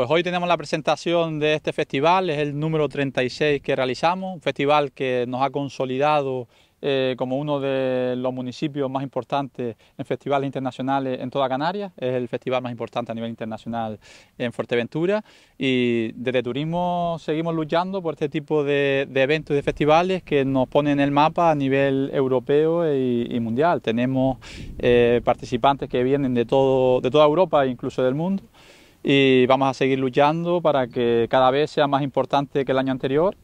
Pues hoy tenemos la presentación de este festival, es el número 36 que realizamos, un festival que nos ha consolidado eh, como uno de los municipios más importantes en festivales internacionales en toda Canarias, es el festival más importante a nivel internacional en Fuerteventura y desde Turismo seguimos luchando por este tipo de, eventos y de festivales que nos ponen en el mapa a nivel europeo y, mundial. Tenemos eh, participantes que vienen de, de toda Europa e incluso del mundo y vamos a seguir luchando para que cada vez sea más importante que el año anterior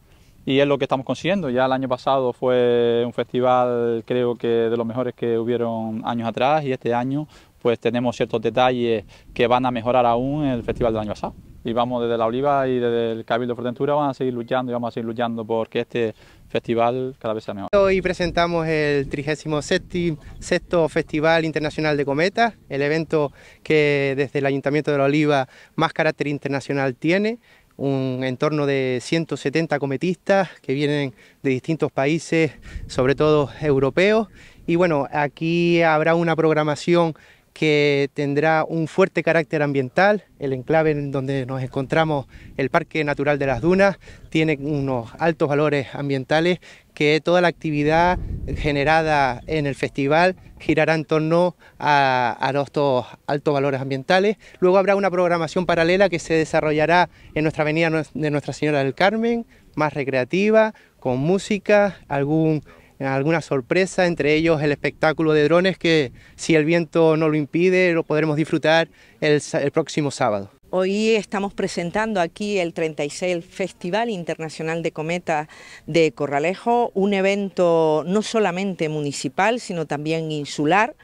y es lo que estamos consiguiendo. Ya el año pasado fue un festival creo que de los mejores que hubieron años atrás y este año pues tenemos ciertos detalles que van a mejorar aún el festival del año pasado y vamos desde la Oliva y desde el Cabildo de Fuerteventura vamos a seguir luchando y vamos a seguir luchando porque este festival cada vez sea mejor. Hoy presentamos el 36 sexto Festival Internacional de Cometas, el evento que desde el Ayuntamiento de la Oliva más carácter internacional tiene un entorno de 170 cometistas que vienen de distintos países, sobre todo europeos. Y bueno, aquí habrá una programación que tendrá un fuerte carácter ambiental. El enclave en donde nos encontramos, el Parque Natural de las Dunas, tiene unos altos valores ambientales que toda la actividad generada en el festival girará en torno a, a estos altos valores ambientales. Luego habrá una programación paralela que se desarrollará en nuestra avenida de Nuestra Señora del Carmen, más recreativa, con música, algún alguna sorpresa, entre ellos el espectáculo de drones que si el viento no lo impide lo podremos disfrutar el, próximo sábado. Hoy estamos presentando aquí el 36 Festival Internacional de Cometa de Corralejo, un evento no solamente municipal, sino también insular,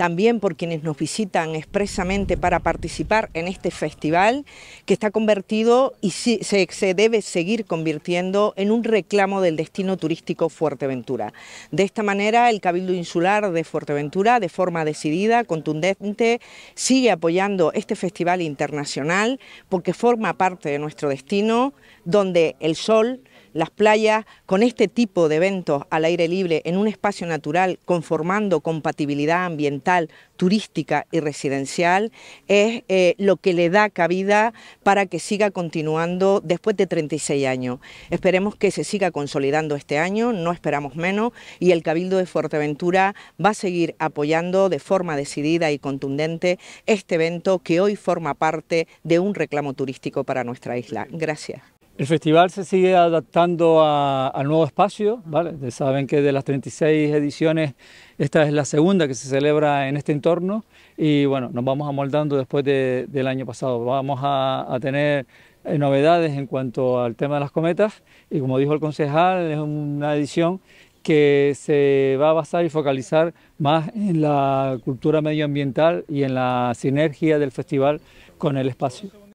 también por quienes nos visitan expresamente para participar en este festival que está convertido y se, se debe seguir convirtiendo en un reclamo del destino turístico Fuerteventura. De esta manera, el Cabildo Insular de Fuerteventura, de forma decidida, contundente, sigue apoyando este festival internacional porque forma parte de nuestro destino, donde el sol, las playas con este tipo de eventos al aire libre en un espacio natural, conformando compatibilidad ambiental, turística y residencial, es eh, lo que le da cabida para que siga continuando después de 36 años. Esperemos que se siga consolidando este año, no esperamos menos, y el Cabildo de Fuerteventura va a seguir apoyando de forma decidida y contundente este evento que hoy forma parte de un reclamo turístico para nuestra isla. Gracias. El festival se sigue adaptando al nuevo espacio, ¿vale? Saben que de las 36 ediciones esta es la segunda que se celebra en este entorno y bueno, nos vamos amoldando después del año pasado. Vamos a, tener eh, novedades en cuanto al tema de las cometas y como dijo el concejal, es una edición que se va a basar y focalizar más en la cultura medioambiental y en la sinergia del festival con el espacio.